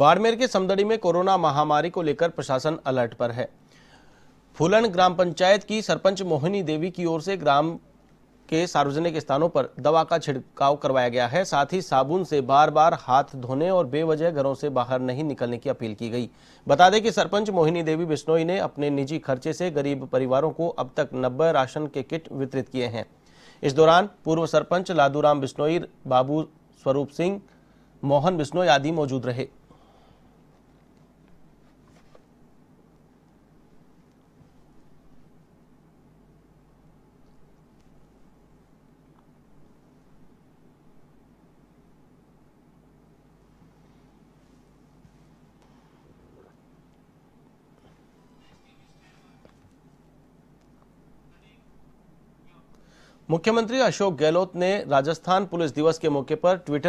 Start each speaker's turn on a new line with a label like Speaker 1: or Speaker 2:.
Speaker 1: बाड़मेर के समदड़ी में कोरोना महामारी को लेकर प्रशासन अलर्ट पर है फूलन ग्राम पंचायत की सरपंच मोहिनी देवी की ओर से ग्राम के सार्वजनिक स्थानों पर दवा का छिड़काव करवाया गया है साथ ही साबुन से बार बार हाथ धोने और बेवजह घरों से बाहर नहीं निकलने की अपील की गई बता दें कि सरपंच मोहिनी देवी बिश्नोई ने अपने निजी खर्चे से गरीब परिवारों को अब तक नब्बे राशन के किट वितरित किए हैं इस दौरान पूर्व सरपंच लादूराम बिश्नोई बाबू स्वरूप सिंह मोहन बिश्नोई आदि मौजूद रहे मुख्यमंत्री अशोक गहलोत ने राजस्थान पुलिस दिवस के मौके पर ट्विटर